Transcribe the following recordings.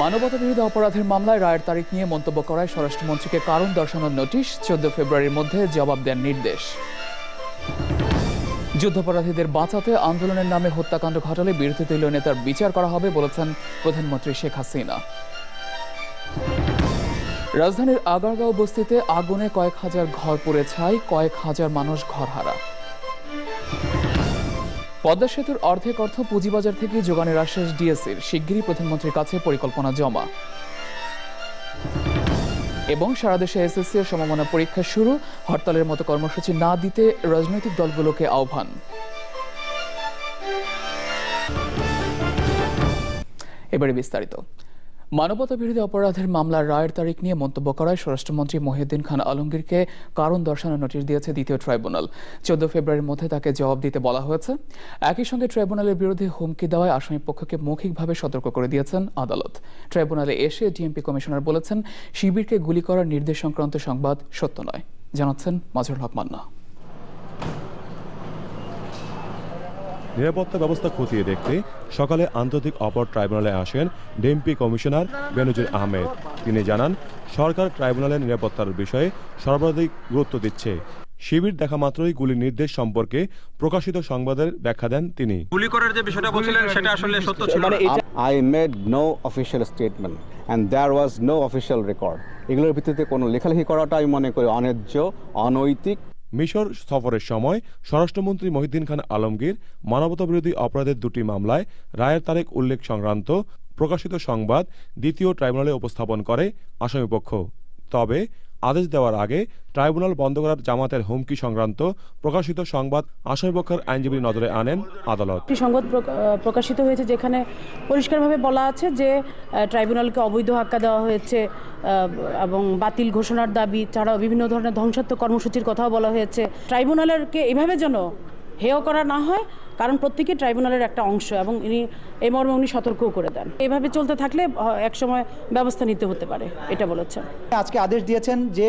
মানবতাবিরোধী অপরাধের মামলায় রায়ের তারিখ নিয়ে মন্তব্য করায় স্বরাষ্ট্রমন্ত্রীকে কারণ দর্শানোর নোটিশ চোদ্দ ফেব্রুয়ারির মধ্যে জবাব দেন নির্দেশ যুদ্ধাপরাধীদের বাঁচাতে আন্দোলনের নামে হত্যাকাণ্ড ঘটালে বিরোধী দলীয় নেতার বিচার করা হবে বলেছেন প্রধানমন্ত্রী শেখ হাসিনা রাজধানীর আগারগাঁও বস্তিতে আগুনে কয়েক হাজার ঘর পুড়ে ছাই কয়েক হাজার মানুষ ঘর হারা পদ্মা সেতুর অর্ধেক অর্থ পুঁজিবাজার থেকে যোগানের আশ্বাস ডিএসির শিগগিরই প্রধানমন্ত্রীর কাছে পরিকল্পনা জমা এবং সারা দেশে এসএসসি এর সমমনা পরীক্ষা শুরু হরতালের মতো কর্মসূচি না দিতে রাজনৈতিক দলগুলোকে আহ্বান এবারে বিস্তারিত মানবতা বিরোধী অপরাধের মামলার রায়ের তারিখ নিয়ে মন্তব্য করায় স্বরাষ্ট্রমন্ত্রী মহিউদ্দিন খান আলমগীরকে কারণ দর্শানোর নোটিশ দিয়েছে দ্বিতীয় ট্রাইব্যুনাল চোদ্দ ফেব্রুয়ারির মধ্যে তাকে জবাব দিতে বলা হয়েছে একই সঙ্গে ট্রাইব্যুনালের বিরুদ্ধে হুমকি দেওয়ায় আসামি পক্ষকে মৌখিকভাবে সতর্ক করে দিয়েছেন আদালত ট্রাইব্যুনালে এসে ডিএমপি কমিশনার বলেছেন শিবিরকে গুলি করার নির্দেশ সংক্রান্ত সংবাদ সত্য নয় জানাচ্ছেন মাজুর হক মান্না নিরাপত্তা ব্যবস্থা খতিয়ে দেখতে সকালে আন্তর্জাতিক অপর ট্রাইব্যুনালে আসেন ডিএমপি কমিশনার বেনজির আহমেদ তিনি জানান সরকার ট্রাইব্যুনালের নিরাপত্তার বিষয়ে সর্বাধিক গুরুত্ব দিচ্ছে শিবির দেখা মাত্রই গুলি নির্দেশ সম্পর্কে প্রকাশিত সংবাদের ব্যাখ্যা দেন তিনি গুলি করার যে বিষয়টা বলছিলেন সেটা আসলে সত্য ছিল I made no official statement and there was no official record এগুলোর ভিত্তিতে কোনো লেখালেখি করাটা আমি মনে করি অন্যায্য অনৈতিক মিশর সফরের সময় স্বরাষ্ট্রমন্ত্রী মহিদ্দিন খান আলমগীর মানবতাবিরোধী অপরাধের দুটি মামলায় রায়ের তারিখ উল্লেখ সংক্রান্ত প্রকাশিত সংবাদ দ্বিতীয় ট্রাইব্যুনালে উপস্থাপন করে আসামিপক্ষ তবে আদেশ দেওয়ার আগে ট্রাইব্যুনাল বন্ধ করার জামাতের হুমকি সংক্রান্ত প্রকাশিত সংবাদ আসামিপক্ষের আইনজীবী নজরে আনেন আদালত একটি সংবাদ প্রকাশিত হয়েছে যেখানে পরিষ্কারভাবে বলা আছে যে ট্রাইব্যুনালকে অবৈধ হাক্কা দেওয়া হয়েছে এবং বাতিল ঘোষণার দাবি ছাড়াও বিভিন্ন ধরনের ধ্বংসাত্মক কর্মসূচির কথাও বলা হয়েছে ট্রাইব্যুনালেরকে এভাবে যেন হেয় করা না হয় কারণ প্রত্যেকে ট্রাইব্যুনালের একটা অংশ এবং ইনি এই মর্মে উনি সতর্কও করে দেন এইভাবে চলতে থাকলে একসময় ব্যবস্থা নিতে হতে পারে এটা বলেছেন আজকে আদেশ দিয়েছেন যে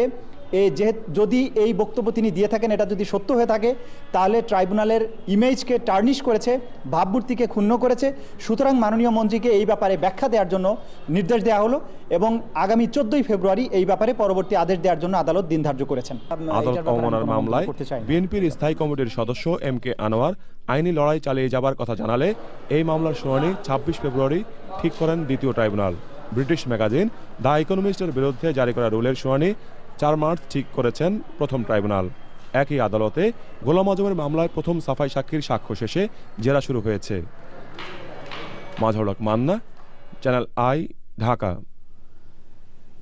যে যদি এই বক্তব্য তিনি দিয়ে থাকেন এটা যদি সত্য হয়ে থাকে তাহলে ট্রাইব্যুনালের ইমেজকে টার্নিশ করেছে ভাবমূর্তিকে ক্ষুণ্ণ করেছে সুতরাং মাননীয় মন্ত্রীকে এই ব্যাপারে ব্যাখ্যা দেওয়ার জন্য নির্দেশ দেওয়া হলো এবং আগামী চোদ্দই ফেব্রুয়ারি এই ব্যাপারে পরবর্তী আদেশ দেওয়ার জন্য আদালত দিন ধার্য করেছেন আদালত অবমাননার মামলায় বিএনপির স্থায়ী কমিটির সদস্য এম কে আনোয়ার আইনি লড়াই চালিয়ে যাবার কথা জানালে এই মামলার শুনানি ছাব্বিশ ফেব্রুয়ারি ঠিক করেন দ্বিতীয় ট্রাইব্যুনাল ব্রিটিশ ম্যাগাজিন দ্য ইকোনমিস্টের বিরুদ্ধে জারি করা রুলের শুনানি চার মার্চ ঠিক করেছেন প্রথম ট্রাইব্যুনাল একই আদালতে গোলাম আজমের মামলায় প্রথম সাফাই সাক্ষীর সাক্ষ্য শেষে জেরা শুরু হয়েছে মাঝহরক মান্না চ্যানেল আই ঢাকা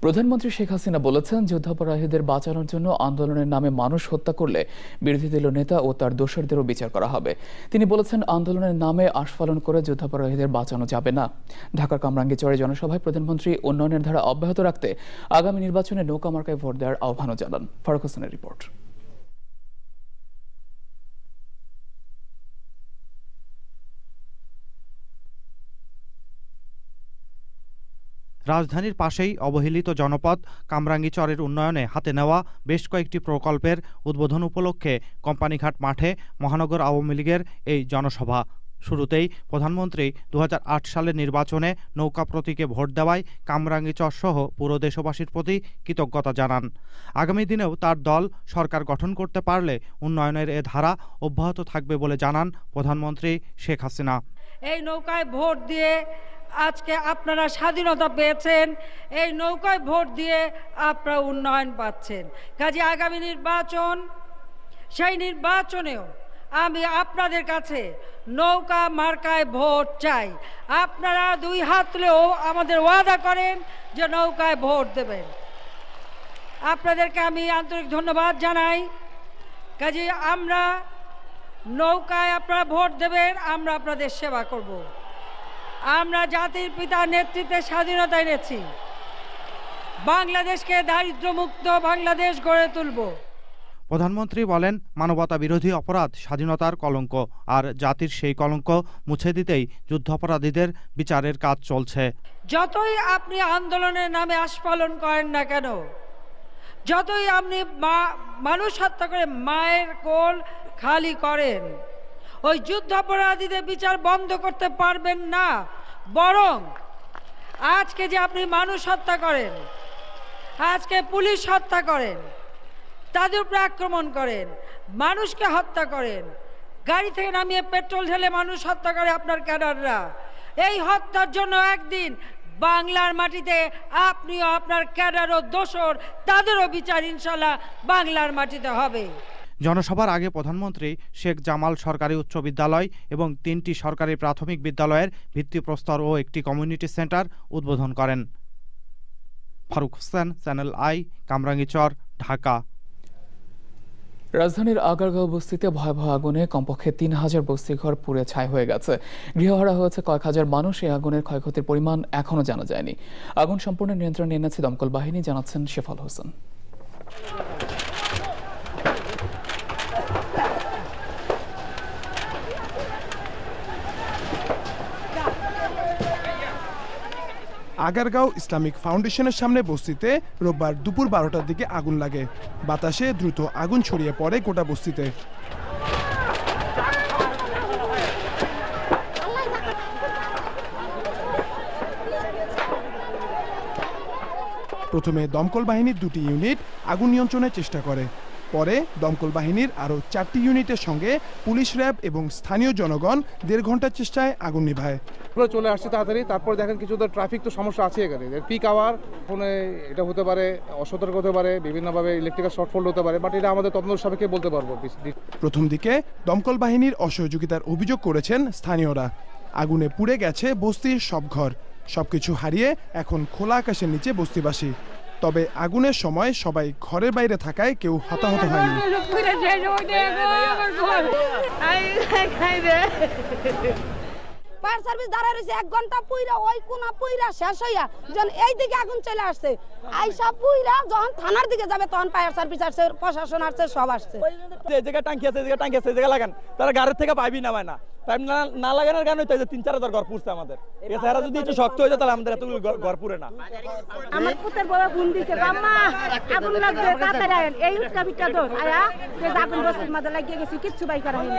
প্রধানমন্ত্রী শেখ হাসিনা বলেছেন যুদ্ধাপরাধীদের বাঁচানোর জন্য আন্দোলনের নামে মানুষ হত্যা করলে বিরোধী দলীয় নেতা ও তার দোষীদেরও বিচার করা হবে তিনি বলেছেন আন্দোলনের নামে আস্ফালন করে যুদ্ধাপরাধীদের বাঁচানো যাবে না ঢাকার কামরাঙ্গীচরে জনসভায় প্রধানমন্ত্রী উন্নয়নের ধারা অব্যাহত রাখতে আগামী নির্বাচনে নৌকা মার্কায় ভোট দেওয়ার আহ্বানও জানান ফারুক হোসেনের রিপোর্ট রাজধানীর পাশেই অবহেলিত জনপদ কামরাঙ্গিচরের উন্নয়নে হাতে নেওয়া বেশ কয়েকটি প্রকল্পের উদ্বোধন উপলক্ষে কোম্পানিঘাট মাঠে মহানগর আওয়ামী লীগের এই জনসভা শুরুতেই প্রধানমন্ত্রী দু সালের নির্বাচনে নৌকা প্রতীকে ভোট দেওয়ায় কামরাঙ্গিচর সহ পুরো দেশবাসীর প্রতি কৃতজ্ঞতা জানান আগামী দিনেও তার দল সরকার গঠন করতে পারলে উন্নয়নের এ ধারা অব্যাহত থাকবে বলে জানান প্রধানমন্ত্রী শেখ হাসিনা এই নৌকায় ভোট দিয়ে আজকে আপনারা স্বাধীনতা পেয়েছেন এই নৌকায় ভোট দিয়ে আপনারা উন্নয়ন পাচ্ছেন কাজে আগামী নির্বাচন সেই নির্বাচনেও আমি আপনাদের কাছে নৌকা মার্কায় ভোট চাই আপনারা দুই হাত তুলেও আমাদের ওয়াদা করেন যে নৌকায় ভোট দেবেন আপনাদেরকে আমি আন্তরিক ধন্যবাদ জানাই কাজে আমরা নৌকায় আপনারা ভোট দেবেন আমরা আপনাদের সেবা করব। আমরা জাতির পিতার নেতৃত্বে স্বাধীনতা এনেছি বাংলাদেশকে দারিদ্রমুক্ত বাংলাদেশ গড়ে তুলব প্রধানমন্ত্রী বলেন মানবতা বিরোধী অপরাধ স্বাধীনতার কলঙ্ক আর জাতির সেই কলঙ্ক মুছে দিতেই যুদ্ধাপরাধীদের বিচারের কাজ চলছে যতই আপনি আন্দোলনের নামে আস্ফালন করেন না কেন যতই আপনি মা মানুষ হত্যা করে মায়ের কোল খালি করেন ওই যুদ্ধাপরাধীদের বিচার বন্ধ করতে পারবেন না বরং আজকে যে আপনি মানুষ হত্যা করেন আজকে পুলিশ হত্যা করেন তাদের উপরে আক্রমণ করেন মানুষকে হত্যা করেন গাড়ি থেকে নামিয়ে পেট্রোল ঢেলে মানুষ হত্যা করে আপনার ক্যাডাররা এই হত্যার জন্য একদিন বাংলার মাটিতে আপনিও আপনার ক্যাডারও দোষর তাদেরও বিচার ইনশাল্লাহ বাংলার মাটিতে হবে জনসভার আগে প্রধানমন্ত্রী শেখ জামাল সরকারি উচ্চ বিদ্যালয় এবং তিনটি সরকারি প্রাথমিক বিদ্যালয়ের ভিত্তিপ্রস্তর ও একটি কমিউনিটি সেন্টার উদ্বোধন করেন ফারুক হোসেন চ্যানেল আই কামরাঙ্গিচর ঢাকা রাজধানীর আগারগাঁও বস্তিতে ভয়াবহ আগুনে কমপক্ষে তিন হাজার বস্তিঘর পুড়ে ছাই হয়ে গেছে গৃহহারা হয়েছে কয়েক হাজার মানুষ এই আগুনের ক্ষয়ক্ষতির পরিমাণ এখনও জানা যায়নি আগুন সম্পূর্ণ নিয়ন্ত্রণে এনেছে দমকল বাহিনী জানাচ্ছেন শেফাল হোসেন আগারগাঁও ইসলামিক ফাউন্ডেশনের সামনে বস্তিতে রোববার দুপুর বারোটার দিকে আগুন লাগে বাতাসে দ্রুত আগুন ছড়িয়ে পড়ে গোটা বস্তিতে প্রথমে দমকল বাহিনীর দুটি ইউনিট আগুন নিয়ন্ত্রণের চেষ্টা করে পরে দমকল বাহিনীর আরও চারটি ইউনিটের সঙ্গে পুলিশ র্যাব এবং স্থানীয় জনগণ দেড় ঘন্টার চেষ্টায় আগুন নিভায় চলে আসছে তাড়াতাড়ি তারপর দেখেন কিছু তো ট্রাফিক তো সমস্যা আছে এখানে পিক আওয়ার ফোনে এটা হতে পারে অসতর্ক হতে পারে বিভিন্নভাবে ইলেকট্রিক্যাল শর্টফল হতে পারে বাট এটা আমাদের তদন্ত সাপেক্ষে বলতে পারবো প্রথম দিকে দমকল বাহিনীর অসহযোগিতার অভিযোগ করেছেন স্থানীয়রা আগুনে পুড়ে গেছে বস্তির সব ঘর সবকিছু হারিয়ে এখন খোলা আকাশের নিচে বস্তিবাসী তবে আগুনের সময় সবাই ঘরের বাইরে থাকায় কেউ হতাহত হয়নি সার্ভিস এক ঘন্টা কোনা শেষ হইয়া আগুন চলে আসছে আইসা যখন থানার দিকে যাবে তখন সার্ভিস আসছে প্রশাসন সব আসছে তারা গাড়ির থেকে পাইবি না না টাইম না লাগানোর কারণে তো তিন চার হাজার ঘর পুড়ছে আমাদের এছাড়া যদি একটু শক্ত হয়ে যায় তাহলে আমাদের এতগুলো ঘর পুড়ে না আমার পুতের দিছে বাম্মা আগুন লাগবে এই আয়া যে আগুন লাগিয়ে কিচ্ছু বাই করা হয়নি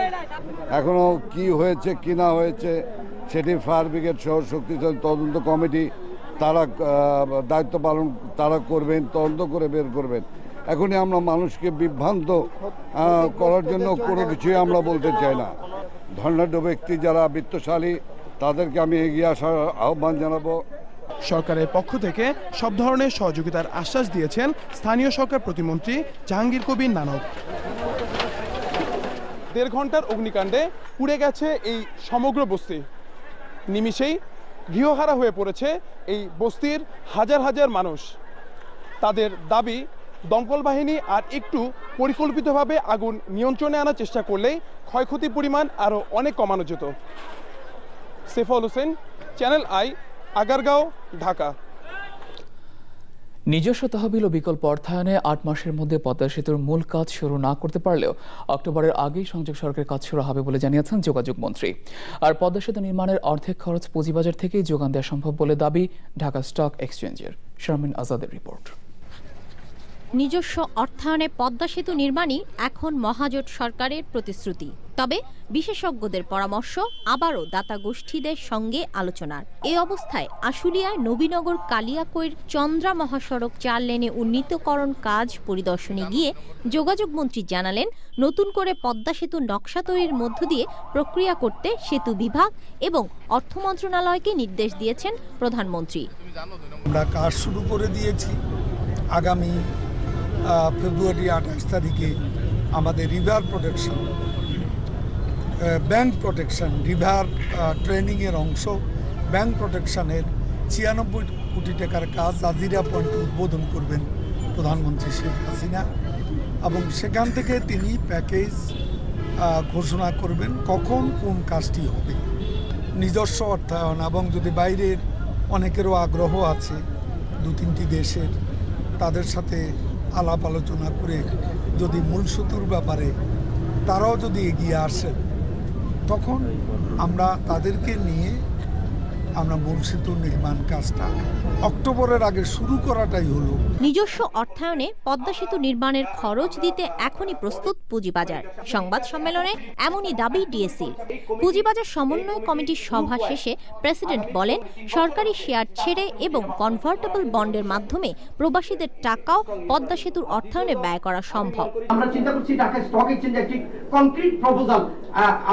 এখনো কি হয়েছে কি না হয়েছে সেটি ফায়ার ব্রিগেড সহ শক্তিশালী তদন্ত কমিটি তারা দায়িত্ব পালন তারা করবেন তদন্ত করে বের করবেন এখনই আমরা মানুষকে বিভ্রান্ত করার জন্য কোনো কিছুই আমরা বলতে চাই না ধনাঢ্য ব্যক্তি যারা বৃত্তশালী তাদেরকে আমি এগিয়ে আসার আহ্বান জানাবো সরকারের পক্ষ থেকে সব ধরনের সহযোগিতার আশ্বাস দিয়েছেন স্থানীয় সরকার প্রতিমন্ত্রী জাহাঙ্গীর কবির নানক দেড় ঘন্টার অগ্নিকাণ্ডে পুড়ে গেছে এই সমগ্র বস্তি নিমিষেই গৃহহারা হয়ে পড়েছে এই বস্তির হাজার হাজার মানুষ তাদের দাবি দমকল বাহিনী আর একটু পরিকল্পিতভাবে আগুন নিয়ন্ত্রণে আনার চেষ্টা করলে ক্ষয়ক্ষতির পরিমাণ আরও অনেক কমানো যেত সেফাউল হোসেন চ্যানেল আই আগারগাঁও ঢাকা নিজস্ব তহবিল ও বিকল্প অর্থায়নে আট মাসের মধ্যে পদ্মা সেতুর মূল কাজ শুরু না করতে পারলেও অক্টোবরের আগেই সংযোগ সড়কের কাজ শুরু হবে বলে জানিয়েছেন যোগাযোগ মন্ত্রী আর পদ্মা সেতু নির্মাণের অর্ধেক খরচ পুঁজিবাজার থেকেই যোগান দেওয়া সম্ভব বলে দাবি ঢাকা স্টক এক্সচেঞ্জের শারমিন আজাদের রিপোর্ট নিজস্ব অর্থায়নে পদ্মা সেতু নির্মাণই এখন মহাজোট সরকারের প্রতিশ্রুতি তবে বিশেষজ্ঞদের পরামর্শ আবারও দাতা গোষ্ঠীদের সঙ্গে আলোচনার এ অবস্থায় আশুলিয়ায় নবীনগর কালিয়াকৈর চন্দ্রা মহাসড়ক চার লেনে উন্নীতকরণ কাজ পরিদর্শনে গিয়ে যোগাযোগ মন্ত্রী জানালেন নতুন করে পদ্মা সেতু নকশা তৈরির মধ্য দিয়ে প্রক্রিয়া করতে সেতু বিভাগ এবং অর্থ মন্ত্রণালয়কে নির্দেশ দিয়েছেন প্রধানমন্ত্রী আমরা কাজ শুরু করে দিয়েছি আগামী ফেব্রুয়ারি আঠাশ তারিখে আমাদের river protection bank protection river ট্রেনিংয়ের অংশ ব্যাংক প্রোটেকশনের ছিয়ানব্বই কোটি টাকার কাজ আজিরা পয়েন্ট উদ্বোধন করবেন প্রধানমন্ত্রী শেখ হাসিনা এবং সেখান থেকে তিনি প্যাকেজ ঘোষণা করবেন কখন কোন কাজটি হবে নিজস্ব অর্থায়ন এবং যদি বাইরের অনেকেরও আগ্রহ আছে দু তিনটি দেশের তাদের সাথে আলাপ আলোচনা করে যদি মূলসুতুর ব্যাপারে তারাও যদি এগিয়ে আসেন তখন আমরা তাদেরকে নিয়ে আমরা মূল নির্মাণ কাজটা অক্টোবরের আগে শুরু করাটাই হলো নিজস্ব অর্থায়নে পদ্মা সেতু নির্মাণের খরচ দিতে এখনই প্রস্তুত পুঁজিবাজার সংবাদ সম্মেলনে এমনই দাবি ডিএসসি পুঁজিবাজার সমন্বয় কমিটির সভা শেষে প্রেসিডেন্ট বলেন সরকারি শেয়ার ছেড়ে এবং কনভার্টেবল বন্ডের মাধ্যমে প্রবাসীদের টাকাও পদ্মা সেতুর অর্থায়নে ব্যয় করা সম্ভব আমরা চিন্তা করছি ঢাকা স্টক এক্সচেঞ্জে একটি কনক্রিট প্রপোজাল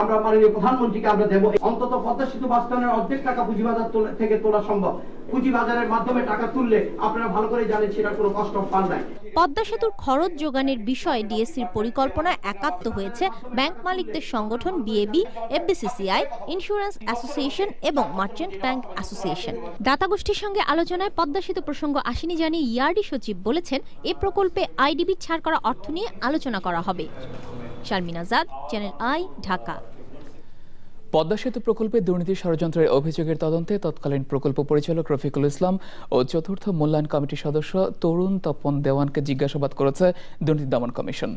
আমরা মাননীয় প্রধানমন্ত্রীকে আমরা দেব অন্তত পদ্মা সেতু বাস্তবায়নের অর্ধেক টাকা পুঁজিবাজার পুঁজিবাজার থেকে তোলা সম্ভব পুঁজিবাজারের মাধ্যমে টাকা তুললে আপনারা ভালো করে জানেন সেটা কোনো কষ্ট পান নাই পদ্মা সেতুর খরচ যোগানের বিষয়ে ডিএসসির পরিকল্পনা একাত্ম হয়েছে ব্যাংক মালিকদের সংগঠন বিএবি এফবিসিসিআই ইন্স্যুরেন্স অ্যাসোসিয়েশন এবং মার্চেন্ট ব্যাংক অ্যাসোসিয়েশন দাতা গোষ্ঠীর সঙ্গে আলোচনায় পদ্মা সেতু প্রসঙ্গ আসেনি জানিয়ে ইআরডি সচিব বলেছেন এ প্রকল্পে আইডিবি ছাড় করা অর্থ নিয়ে আলোচনা করা হবে শারমিন আজাদ চ্যানেল আই ঢাকা পদ্মা সেতু প্রকল্পে দুর্নীতি ষড়যন্ত্রের অভিযোগের তদন্তে তৎকালীন প্রকল্প পরিচালক রফিকুল ইসলাম ও চতুর্থ মূল্যায়ন কমিটির সদস্য তরুণ তপন দেওয়ানকে জিজ্ঞাসাবাদ করেছে দুর্নীতি দমন কমিশন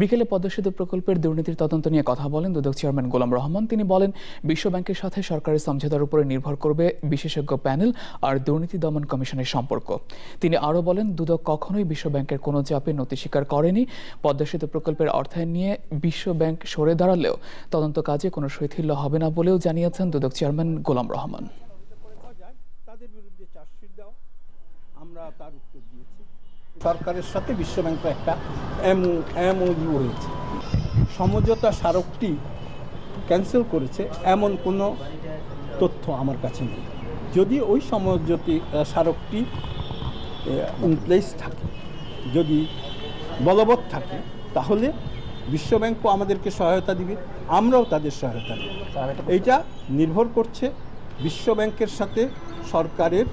বিকেলে পদ্মা সেতু প্রকল্পের দুর্নীতির তদন্ত নিয়ে কথা বলেন দুদক চেয়ারম্যান গোলাম রহমান তিনি বলেন বিশ্বব্যাংকের সাথে সরকারের সমঝোতার উপরে নির্ভর করবে বিশেষজ্ঞ প্যানেল আর দুর্নীতি দমন কমিশনের সম্পর্ক তিনি আরও বলেন দুদক কখনোই বিশ্বব্যাংকের কোনো চাপে নথি স্বীকার করেনি পদ্মা সেতু প্রকল্পের অর্থায়ন নিয়ে বিশ্বব্যাংক সরে দাঁড়ালেও তদন্ত কাজে কোনো শৈথিল্য হবে থাকবে না বলেও জানিয়েছেন দুদক চেয়ারম্যান গোলাম রহমান তাদের বিরুদ্ধে চার্জশিট দাও আমরা তার উত্তর দিয়েছি সরকারের সাথে বিশ্বব্যাংক একটা এমওইউ রয়েছে সমঝোতা স্মারকটি ক্যান্সেল করেছে এমন কোনো তথ্য আমার কাছে নেই যদি ওই সমঝোতি স্মারকটি ইনপ্লেস থাকে যদি বলবৎ থাকে তাহলে বিশ্বব্যাঙ্কও আমাদেরকে সহায়তা দিবে আমরাও তাদের সহায়তা দেব এইটা নির্ভর করছে বিশ্বব্যাংকের সাথে সরকারের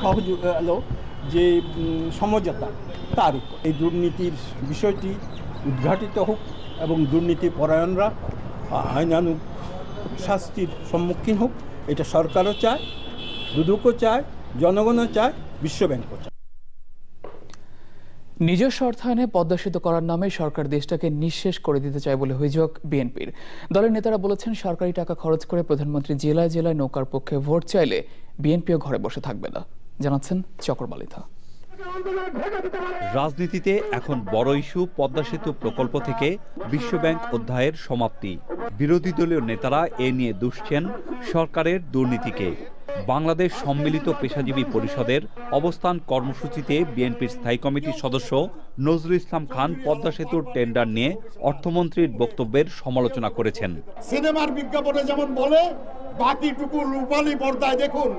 সহযোগ যে সমঝোতা তার উপর এই দুর্নীতির বিষয়টি উদ্ঘাটিত হোক এবং দুর্নীতি পরায়ণরা আইনানুক শাস্তির সম্মুখীন হোক এটা সরকারও চায় দুদকও চায় জনগণও চায় বিশ্বব্যাংকও চায় নিজস্ব অর্থায়নে পদ্মা সেতু করার নামে সরকার দেশটাকে নিঃশেষ করে দিতে চায় বলে অভিযোগ বিএনপির দলের নেতারা বলেছেন সরকারি টাকা খরচ করে প্রধানমন্ত্রী জেলায় জেলায় নৌকার পক্ষে ভোট চাইলে বিএনপিও ঘরে বসে থাকবে না জানাচ্ছেন চক্রবালিতা রাজনীতিতে এখন বড় ইস্যু পদ্মা সেতু প্রকল্প থেকে বিশ্বব্যাংক অধ্যায়ের সমাপ্তি বিরোধী দলীয় নেতারা এ নিয়ে দুষছেন সরকারের দুর্নীতিকে বাংলাদেশ সম্মিলিত পেশাজীবী পরিষদের অবস্থান কর্মসূচিতে বিএনপির স্থায়ী কমিটির সদস্য নজরুল ইসলাম খান পদ্মা সেতুর টেন্ডার নিয়ে অর্থমন্ত্রীর বক্তব্যের সমালোচনা করেছেন সিনেমার বিজ্ঞাপনে যেমন বলে বাকিটুকু রূপালী পর্দায় দেখুন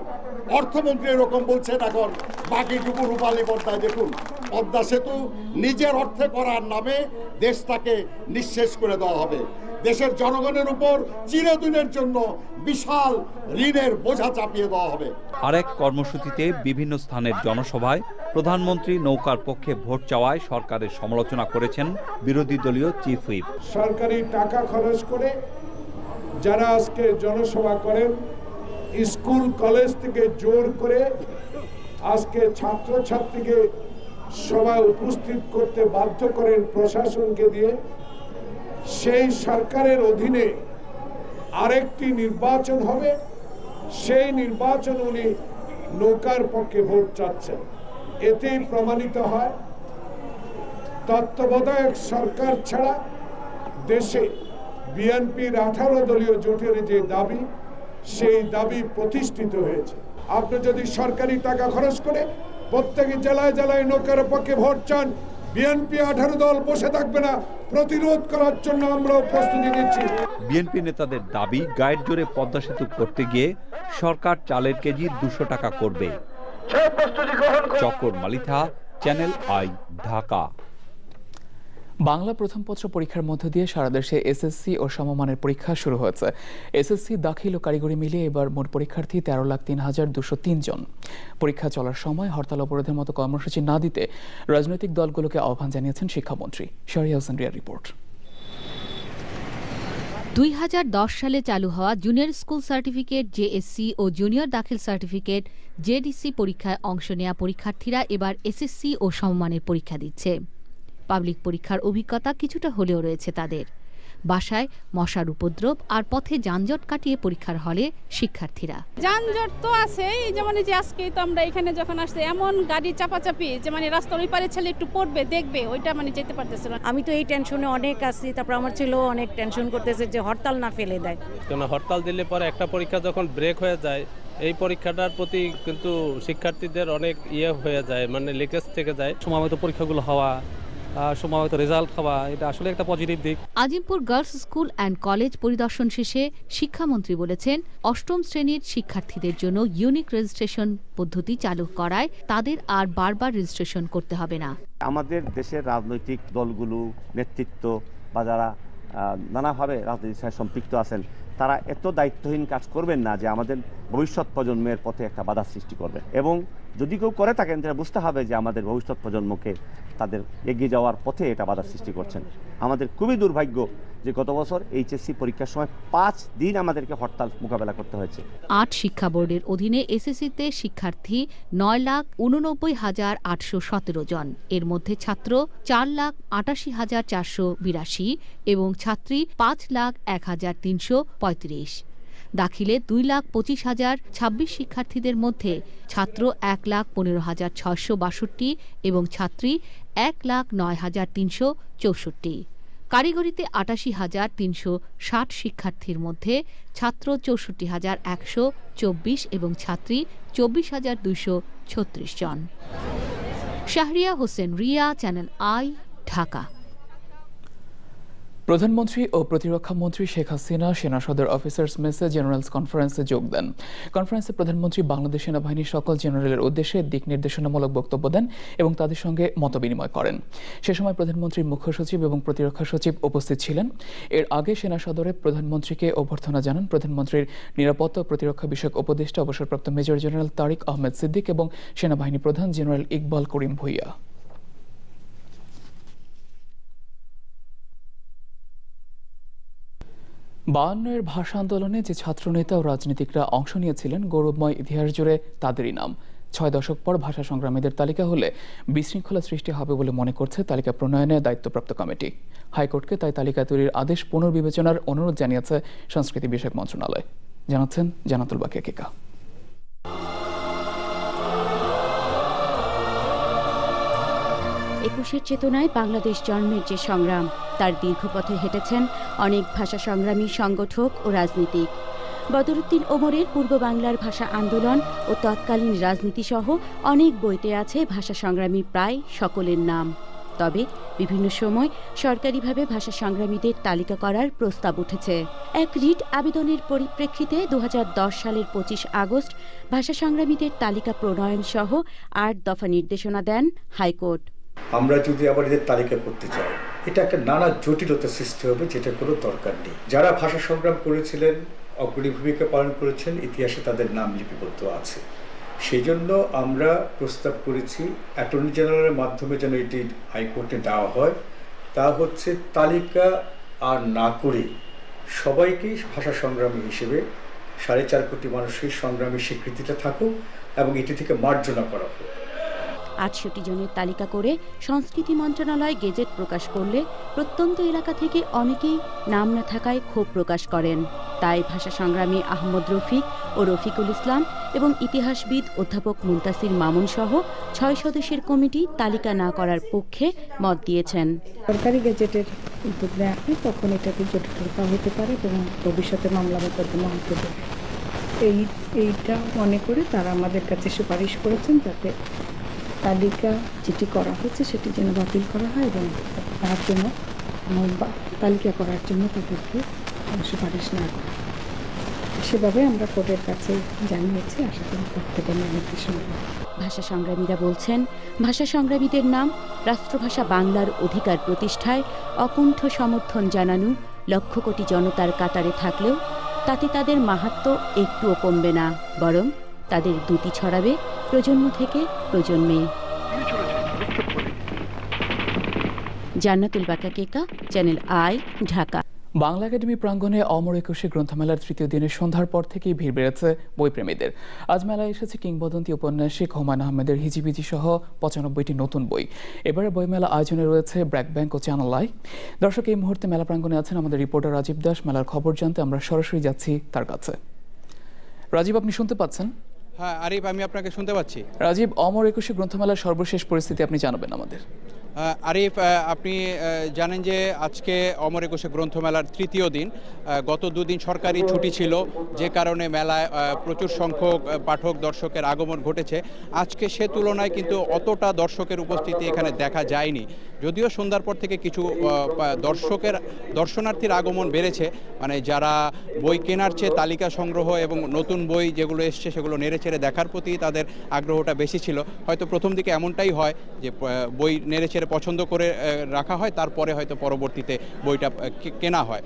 অর্থমন্ত্রী এরকম বলছেন এখন বাকিটুকু রূপালী পর্দায় দেখুন পদ্মা সেতু নিজের অর্থে করার নামে দেশটাকে নিঃশেষ করে দেওয়া হবে দেশের জনগণের উপর চিরদিনের জন্য বিশাল ঋণের বোঝা চাপিয়ে দেওয়া হবে আরেক কর্মসূচিতে বিভিন্ন স্থানের জনসভায় প্রধানমন্ত্রী নৌকার পক্ষে ভোট চাওয়ায় সরকারের সমালোচনা করেছেন বিরোধী দলীয় চিফ হুইপ সরকারি টাকা খরচ করে যারা আজকে জনসভা করেন স্কুল কলেজ থেকে জোর করে আজকে ছাত্রছাত্রীকে সবাই উপস্থিত করতে বাধ্য করেন প্রশাসনকে দিয়ে সেই সরকারের অধীনে আরেকটি নির্বাচন হবে সেই নির্বাচন উনি নৌকার পক্ষে ভোট চাচ্ছেন এতেই প্রমাণিত হয় তত্ত্বাবধায়ক সরকার ছাড়া দেশে বিএনপির আঠারো দলীয় জোটের যে দাবি সেই দাবি প্রতিষ্ঠিত হয়েছে আপনি যদি সরকারি টাকা খরচ করে প্রত্যেকে জেলায় জেলায় নৌকার পক্ষে ভোট চান বিএনপি আঠারো দল বসে থাকবে না প্রতিরোধ করার জন্য আমরাও প্রস্তুতি নিচ্ছি বিএনপি নেতাদের দাবি গায়ের জোরে পদ্মা সেতু করতে গিয়ে সরকার চালের কেজি দুশো টাকা করবে চকর মালিথা চ্যানেল আই ঢাকা বাংলা প্রথম পত্র পরীক্ষার মধ্য দিয়ে সারা দেশে এসএসসি ও সমমানের পরীক্ষা শুরু হয়েছে এসএসসি দাখিল ও কারিগরি মিলিয়ে এবার মোট পরীক্ষার্থী তেরো লাখ তিন হাজার দুশো জন পরীক্ষা চলার সময় হরতাল অবরোধের মতো কর্মসূচি না দিতে রাজনৈতিক দলগুলোকে আহ্বান জানিয়েছেন শিক্ষামন্ত্রী শরিয়া হোসেন রিয়ার রিপোর্ট দুই সালে চালু হওয়া জুনিয়র স্কুল সার্টিফিকেট জেএসসি ও জুনিয়র দাখিল সার্টিফিকেট জেডিসি পরীক্ষায় অংশ নেওয়া পরীক্ষার্থীরা এবার এসএসসি ও সমমানের পরীক্ষা দিচ্ছে পাবলিক পরীক্ষার অভিজ্ঞতা কিছুটা হলেও রয়েছে তাদের বাসায় মশার উপদ্রব আর পথে যানজট কাটিয়ে পরীক্ষার হলে শিক্ষার্থীরা যানজট তো আছে যেমন যে মানে আজকে তো আমরা এখানে যখন আসছি এমন গাড়ি চাপাচাপি যে মানে রাস্তার ওই পারে ছেলে একটু পড়বে দেখবে ওইটা মানে যেতে পারতেছিল আমি তো এই টেনশনে অনেক আছি তারপর আমার ছেলেও অনেক টেনশন করতেছে যে হরতাল না ফেলে দেয় কেন হরতাল দিলে পরে একটা পরীক্ষা যখন ব্রেক হয়ে যায় এই পরীক্ষাটার প্রতি কিন্তু শিক্ষার্থীদের অনেক ইয়ে হয়ে যায় মানে লিকেজ থেকে যায় সময় মতো পরীক্ষাগুলো হওয়া সম্ভাবিত রেজাল্ট হওয়া এটা আসলে একটা পজিটিভ দিক Azimpur girls school and college পরিদর্শন শেষে শিক্ষামন্ত্রী বলেছেন অষ্টম শ্রেণীর শিক্ষার্থীদের জন্য ইউনিক রেজিস্ট্রেশন পদ্ধতি চালু করায় তাদের আর বারবার রেজিস্ট্রেশন করতে হবে না আমাদের দেশের রাজনৈতিক দলগুলো নেতৃত্ব বা যারা নানাভাবে রাজনীতির সাথে সম্পৃক্ত আছেন তারা এত দায়িত্বহীন কাজ করবেন না যে আমাদের ভবিষ্যৎ প্রজন্মের পথে একটা বাধা সৃষ্টি করবে এবং যদি কেউ করে থাকেন তারা বুঝতে হবে যে আমাদের ভবিষ্যৎ প্রজন্মকে তাদের এগিয়ে যাওয়ার পথে এটা বাধার সৃষ্টি করছেন আমাদের খুবই দুর্ভাগ্য যে গত বছর এইচএসসি পরীক্ষার সময় পাঁচ দিন আমাদেরকে হরতাল মোকাবেলা করতে হয়েছে আট শিক্ষা বোর্ডের অধীনে এসএসসিতে শিক্ষার্থী নয় লাখ উননব্বই হাজার আটশো সতেরো জন এর মধ্যে ছাত্র চার লাখ আটাশি হাজার চারশো বিরাশি এবং ছাত্রী পাঁচ লাখ এক হাজার তিনশো পঁয়ত্রিশ দাখিলে দুই লাখ পঁচিশ হাজার ছাব্বিশ শিক্ষার্থীদের মধ্যে ছাত্র এক লাখ পনেরো হাজার ছয়শো বাষট্টি এবং ছাত্রী এক লাখ নয় হাজার তিনশো চৌষট্টি কারিগরিতে আটাশি হাজার তিনশো ষাট শিক্ষার্থীর মধ্যে ছাত্র চৌষট্টি হাজার একশো চব্বিশ এবং ছাত্রী চব্বিশ হাজার দুইশো ছত্রিশ জন শাহরিয়া হোসেন রিয়া চ্যানেল আই ঢাকা প্রধানমন্ত্রী ও প্রতিরক্ষা মন্ত্রী শেখ হাসিনা সেনা সদর অফিসার্স মেসে জেনারেলস কনফারেন্সে যোগ দেন কনফারেন্সে প্রধানমন্ত্রী বাংলাদেশ সেনাবাহিনীর সকল জেনারেলের উদ্দেশ্যে দিক নির্দেশনামূলক বক্তব্য দেন এবং তাদের সঙ্গে মত বিনিময় করেন সে সময় প্রধানমন্ত্রীর মুখ্য সচিব এবং প্রতিরক্ষা সচিব উপস্থিত ছিলেন এর আগে সেনা সদরে প্রধানমন্ত্রীকে অভ্যর্থনা জানান প্রধানমন্ত্রীর নিরাপত্তা ও প্রতিরক্ষা বিষয়ক উপদেষ্টা অবসরপ্রাপ্ত মেজর জেনারেল তারিক আহমেদ সিদ্দিক এবং সেনাবাহিনী প্রধান জেনারেল ইকবাল করিম ভুইয়া বায়ান্নের ভাষা আন্দোলনে যে ছাত্রনেতা ও রাজনীতিকরা অংশ নিয়েছিলেন গৌরবময় ইতিহাস জুড়ে তাদেরই নাম ছয় দশক পর ভাষা সংগ্রামীদের তালিকা হলে বিশৃঙ্খলা সৃষ্টি হবে বলে মনে করছে তালিকা প্রণয়নে দায়িত্বপ্রাপ্ত কমিটি হাইকোর্টকে তাই তালিকা তৈরির আদেশ পুনর্বিবেচনার অনুরোধ জানিয়েছে সংস্কৃতি বিষয়ক মন্ত্রণালয় জানাচ্ছেন জানাতুল বাকি কেকা একুশের চেতনায় বাংলাদেশ জন্মের যে সংগ্রাম তার দীর্ঘপথে হেঁটেছেন অনেক ভাষা সংগ্রামী সংগঠক ও রাজনীতিক বদরুদ্দিন ওমরের পূর্ব বাংলার ভাষা আন্দোলন ও তৎকালীন রাজনীতি সহ অনেক বইতে আছে ভাষা সংগ্রামী প্রায় সকলের নাম তবে বিভিন্ন সময় সরকারিভাবে ভাষা সংগ্রামীদের তালিকা করার প্রস্তাব উঠেছে এক রিট আবেদনের পরিপ্রেক্ষিতে দু সালের পঁচিশ আগস্ট ভাষা সংগ্রামীদের তালিকা প্রণয়ন সহ আট দফা নির্দেশনা দেন হাইকোর্ট আমরা যদি আবার এদের তালিকা করতে চাই এটা একটা নানা জটিলতা সৃষ্টি হবে যেটা কোনো দরকার নেই যারা ভাষা সংগ্রাম করেছিলেন অগ্রণী ভূমিকা পালন করেছেন ইতিহাসে তাদের নাম লিপিবদ্ধ আছে সেই জন্য আমরা প্রস্তাব করেছি অ্যাটর্নি জেনারেলের মাধ্যমে যেন এটি হাইকোর্টে দেওয়া হয় তা হচ্ছে তালিকা আর না করে সবাইকেই ভাষা সংগ্রামী হিসেবে সাড়ে চার কোটি মানুষের সংগ্রামের স্বীকৃতিটা থাকুক এবং এটি থেকে মার্জনা করা হোক আটষট্টি জনের তালিকা করে সংস্কৃতি মন্ত্রণালয় গেজেট প্রকাশ করলে প্রত্যন্ত এলাকা থেকে অনেকেই নাম না থাকায় ক্ষোভ প্রকাশ করেন তাই ভাষা সংগ্রামী আহমদ রফিক ও রফিকুল ইসলাম এবং ইতিহাসবিদ অধ্যাপক মুন্তাসির মামুন সহ ছয় সদস্যের কমিটি তালিকা না করার পক্ষে মত দিয়েছেন সরকারি গেজেটের উদ্যোগ নেওয়া তখন এটাকে জটিলতা হতে পারে এবং ভবিষ্যতে মামলা মোকদ্দমা হতে পারে এই এইটা মনে করে তারা আমাদের কাছে সুপারিশ করেছেন যাতে তালিকা যেটি করা হয়েছে সেটি যেন বাতিল করা হয় এবং তার জন্য তালিকা করার জন্য তাদেরকে সুপারিশ না করা সেভাবে আমরা কোর্টের কাছে জানিয়েছি আশা করি কোর্ট থেকে নির্দেশন ভাষা সংগ্রামীরা বলছেন ভাষা সংগ্রামীদের নাম রাষ্ট্রভাষা বাংলার অধিকার প্রতিষ্ঠায় অকুণ্ঠ সমর্থন জানানো লক্ষ কোটি জনতার কাতারে থাকলেও তাতে তাদের মাহাত্ম একটুও কমবে না বরং তাদের দুটি ছড়াবে প্রজন্ম থেকে প্রজন্মে Jannatul Baka Keka channel I Dhaka Bangla academy প্রাঙ্গণে অমর একুশে গ্রন্থমেলার তৃতীয় দিনের সন্ধ্যার পর থেকেই ভিড় বেড়েছে বইপ্রেমীদের আজ মেলায় এসেছে কিংবদন্তি উপন্যাসিক হুমায়ুন আহমেদের হিজিবিজি সহ পঁচানব্বইটি নতুন বই এবারে বইমেলা আয়োজনে রয়েছে ব্র্যাক ব্যাংক ও চ্যানেল আই দর্শক এই মুহূর্তে মেলা প্রাঙ্গণে আছেন আমাদের রিপোর্টার রাজীব দাস মেলার খবর জানতে আমরা সরাসরি যাচ্ছি তার কাছে রাজীব আপনি শুনতে পাচ্ছেন হ্যাঁ আরিফ আমি আপনাকে শুনতে পাচ্ছি রাজীব অমর একুশে গ্রন্থমেলার সর্বশেষ পরিস্থিতি আপনি জানাবেন আমাদের আরিফ আপনি জানেন যে আজকে অমর একুশে গ্রন্থমেলার তৃতীয় দিন গত দুদিন সরকারি ছুটি ছিল যে কারণে মেলায় প্রচুর সংখ্যক পাঠক দর্শকের আগমন ঘটেছে আজকে সে তুলনায় কিন্তু অতটা দর্শকের উপস্থিতি এখানে দেখা যায়নি যদিও সন্ধ্যার পর থেকে কিছু দর্শকের দর্শনার্থীর আগমন বেড়েছে মানে যারা বই কেনার চেয়ে তালিকা সংগ্রহ এবং নতুন বই যেগুলো এসছে সেগুলো নেড়েচেড়ে দেখার প্রতি তাদের আগ্রহটা বেশি ছিল হয়তো প্রথম দিকে এমনটাই হয় যে বই নেড়েচেড়ে পছন্দ করে রাখা হয় তারপরে হয়তো পরবর্তীতে বইটা কেনা হয়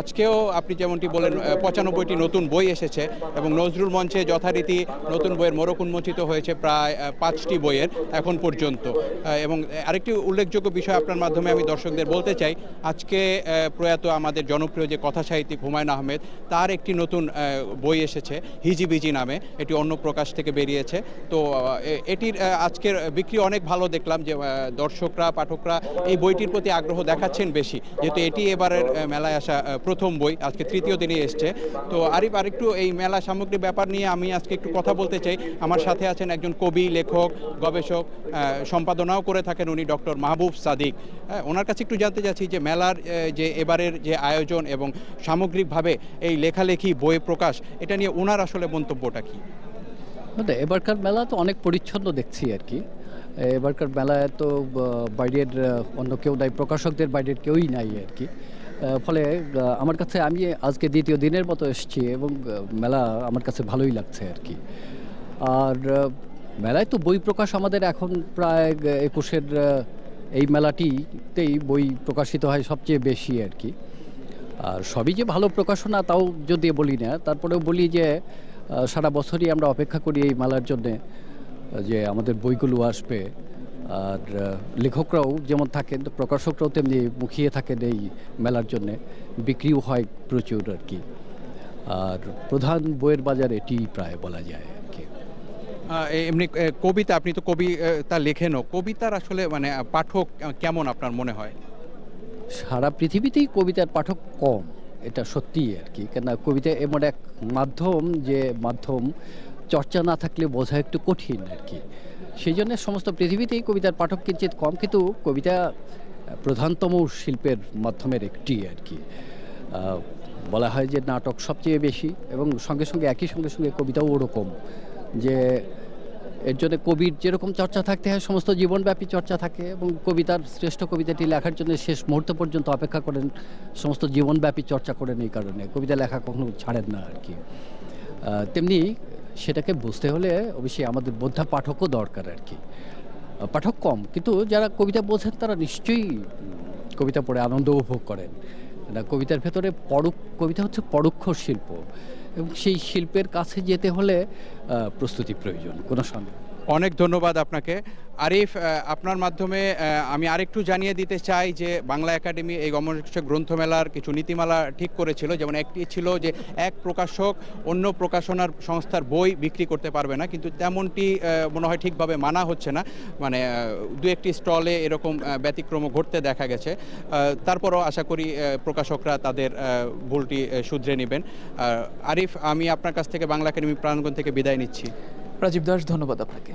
আজকেও আপনি যেমনটি বলেন পঁচানব্বইটি নতুন বই এসেছে এবং নজরুল মঞ্চে যথারীতি নতুন বইয়ের মোরক উন্মোচিত হয়েছে প্রায় পাঁচটি বইয়ের এখন পর্যন্ত এবং আরেকটি উল্লেখযোগ্য বিষয় আপনার মাধ্যমে আমি দর্শকদের বলতে চাই আজকে প্রয়াত আমাদের জনপ্রিয় যে কথা সাহিত্যিক হুমায়ুন আহমেদ তার একটি নতুন বই এসেছে হিজিবিজি নামে এটি অন্য প্রকাশ থেকে বেরিয়েছে তো এটির আজকের বিক্রি অনেক ভালো দেখলাম যে দর্শক গবেষকরা পাঠকরা এই বইটির প্রতি আগ্রহ দেখাচ্ছেন বেশি যেহেতু এটি এবারের মেলায় আসা প্রথম বই আজকে তৃতীয় দিনে এসছে তো আরিফ আরেকটু এই মেলা সামগ্রী ব্যাপার নিয়ে আমি আজকে একটু কথা বলতে চাই আমার সাথে আছেন একজন কবি লেখক গবেষক সম্পাদনাও করে থাকেন উনি ডক্টর মাহবুব সাদিক হ্যাঁ, ওনার কাছে একটু জানতে চাচ্ছি যে মেলার যে এবারের যে আয়োজন এবং সামগ্রিকভাবে এই লেখালেখি বই প্রকাশ এটা নিয়ে ওনার আসলে মন্তব্যটা কি এবারকার মেলা তো অনেক পরিচ্ছন্ন দেখছি আর কি এবারকার মেলায় তো বাইরের অন্য কেউ নাই প্রকাশকদের বাইরের কেউই নাই আর কি ফলে আমার কাছে আমি আজকে দ্বিতীয় দিনের মতো এসেছি এবং মেলা আমার কাছে ভালোই লাগছে আর কি আর মেলায় তো বই প্রকাশ আমাদের এখন প্রায় একুশের এই মেলাটিতেই বই প্রকাশিত হয় সবচেয়ে বেশি আর কি আর সবই যে ভালো প্রকাশনা তাও যদি বলি না তারপরেও বলি যে সারা বছরই আমরা অপেক্ষা করি এই মেলার জন্যে যে আমাদের বইগুলো আসবে আর লেখকরাও যেমন থাকেন প্রকাশকরাও তেমনি মুখিয়ে থাকেন এই মেলার জন্য বিক্রিও হয় প্রচুর আর কি আর প্রধান বইয়ের বাজার এটি প্রায় বলা যায় আর কি এমনি কবিতা আপনি তো কবিতা লেখেনও কবিতার আসলে মানে পাঠক কেমন আপনার মনে হয় সারা পৃথিবীতেই কবিতার পাঠক কম এটা সত্যিই আর কি কেননা কবিতা এমন এক মাধ্যম যে মাধ্যম চর্চা না থাকলে বোঝা একটু কঠিন আর কি সেই জন্য সমস্ত পৃথিবীতেই কবিতার পাঠক কিঞ্চিত কম কিন্তু কবিতা প্রধানতম শিল্পের মাধ্যমের একটি আর কি বলা হয় যে নাটক সবচেয়ে বেশি এবং সঙ্গে সঙ্গে একই সঙ্গে সঙ্গে কবিতাও ওরকম যে এর জন্য কবির যেরকম চর্চা থাকতে হয় সমস্ত জীবনব্যাপী চর্চা থাকে এবং কবিতার শ্রেষ্ঠ কবিতাটি লেখার জন্য শেষ মুহূর্ত পর্যন্ত অপেক্ষা করেন সমস্ত জীবনব্যাপী চর্চা করেন এই কারণে কবিতা লেখা কখনো ছাড়েন না আর কি তেমনি সেটাকে বুঝতে হলে অবশ্যই আমাদের বোদ্ধা পাঠকও দরকার আর কি পাঠক কম কিন্তু যারা কবিতা বোঝেন তারা নিশ্চয়ই কবিতা পড়ে আনন্দ উপভোগ করেন কবিতার ভেতরে পরোক্ষ কবিতা হচ্ছে পরোক্ষ শিল্প এবং সেই শিল্পের কাছে যেতে হলে প্রস্তুতি প্রয়োজন কোনো সন্দেহ অনেক ধন্যবাদ আপনাকে আরিফ আপনার মাধ্যমে আমি আরেকটু জানিয়ে দিতে চাই যে বাংলা একাডেমি এই গমন গ্রন্থমেলার কিছু নীতিমালা ঠিক করেছিল যেমন একটি ছিল যে এক প্রকাশক অন্য প্রকাশনার সংস্থার বই বিক্রি করতে পারবে না কিন্তু তেমনটি মনে হয় ঠিকভাবে মানা হচ্ছে না মানে দু একটি স্টলে এরকম ব্যতিক্রম ঘটতে দেখা গেছে তারপরও আশা করি প্রকাশকরা তাদের ভুলটি শুধরে নেবেন আরিফ আমি আপনার কাছ থেকে বাংলা একাডেমি প্রাঙ্গণ থেকে বিদায় নিচ্ছি রাজীব দাস ধন্যবাদ আপনাকে